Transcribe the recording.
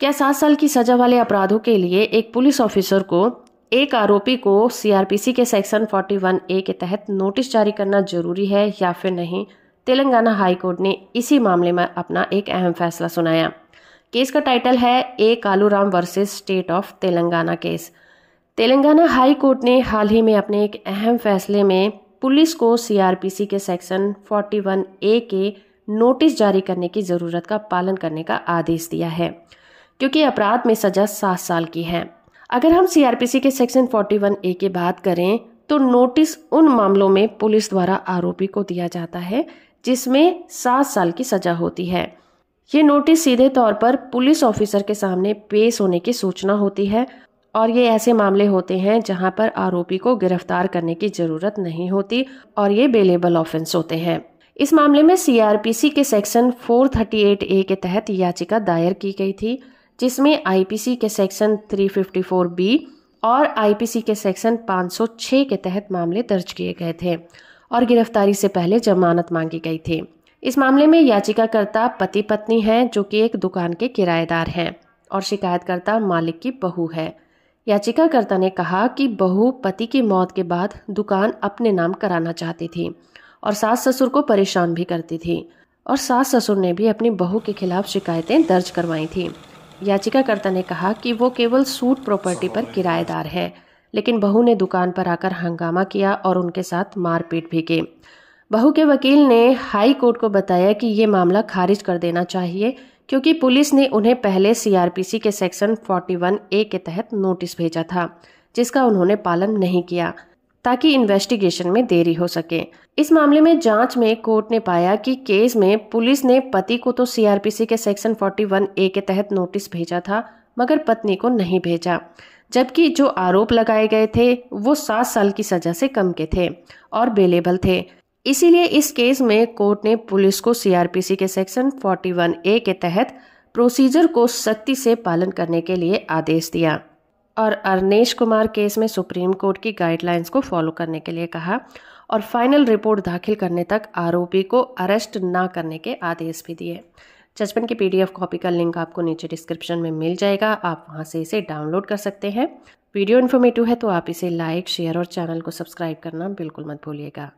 क्या सात साल की सजा वाले अपराधों के लिए एक पुलिस ऑफिसर को एक आरोपी को सीआरपीसी के सेक्शन 41 ए के तहत नोटिस जारी करना जरूरी है या फिर नहीं तेलंगाना हाई कोर्ट ने इसी मामले में अपना एक अहम फैसला सुनाया केस का टाइटल है A Kaluram versus state of Telangana case Telangana high court ने हाल ही में अपने एक अहम फैसले में पुलिस को सीआरपीसी के सेक्शन 41 ए के नोटिस जारी करने की ज़रूरत का पालन करने का आदेश दिया है क्योंकि अपराध में सजा सात साल की है अगर हम सीआरपीसी के सेक्शन 41 ए की बात करें तो नोटिस उन मामलों में पुलिस द्वारा आरोपी को दिया जाता है जिसमें सात साल की सजा होती है ये नोटिस सीधे तौर पर पुलिस ऑफिसर के सामने पेश होने की सूचना होती है और ये ऐसे मामले होते हैं जहां पर आरोपी को गिरफ्तार करने की जरूरत नहीं होती और ये बेलेबल ऑफेंस होते हैं इस मामले में सीआरपीसी के सेक्शन 438 ए के तहत याचिका दायर की गई थी जिसमें आईपीसी के सेक्शन 354 बी और आईपीसी के सेक्शन 506 के तहत मामले दर्ज किए गए थे और गिरफ्तारी से पहले जमानत मांगी गई थी इस मामले में याचिकाकर्ता पति पत्नी हैं जो कि एक दुकान के किराएदार हैं और शिकायतकर्ता मालिक की बहू है याचिकाकर्ता ने कहा कि बहू पति की मौत के बाद दुकान अपने नाम कराना चाहती थी और सास ससुर को परेशान भी करती थी और सास ससुर ने भी अपनी बहू के खिलाफ शिकायतें दर्ज करवाई थी याचिकाकर्ता ने कहा कि वो केवल सूट प्रॉपर्टी पर किराएदार है लेकिन बहू ने दुकान पर आकर हंगामा किया और उनके साथ मारपीट भी की बहू के वकील ने हाई कोर्ट को बताया कि ये मामला खारिज कर देना चाहिए क्योंकि पुलिस ने उन्हें पहले सीआरपीसी के सेक्शन 41 ए के तहत नोटिस भेजा था जिसका उन्होंने पालन नहीं किया ताकि इन्वेस्टिगेशन में देरी हो सके इस मामले में जांच में कोर्ट ने पाया कि केस में पुलिस ने पति को तो सीआरपीसी के सेक्शन 41 ए के तहत नोटिस भेजा था मगर पत्नी को नहीं भेजा जबकि जो आरोप लगाए गए थे वो सात साल की सजा से कम के थे और बेलेबल थे इसीलिए इस केस में कोर्ट ने पुलिस को सीआरपीसी के सेक्शन 41 ए के तहत प्रोसीजर को सख्ती से पालन करने के लिए आदेश दिया और अरनेश कुमार केस में सुप्रीम कोर्ट की गाइडलाइंस को फॉलो करने के लिए कहा और फाइनल रिपोर्ट दाखिल करने तक आरोपी को अरेस्ट ना करने के आदेश भी दिए जजमेंट की पीडीएफ कॉपी का लिंक आपको नीचे डिस्क्रिप्शन में मिल जाएगा आप वहाँ से इसे डाउनलोड कर सकते हैं वीडियो इन्फॉर्मेटिव है तो आप इसे लाइक शेयर और चैनल को सब्सक्राइब करना बिल्कुल मत भूलिएगा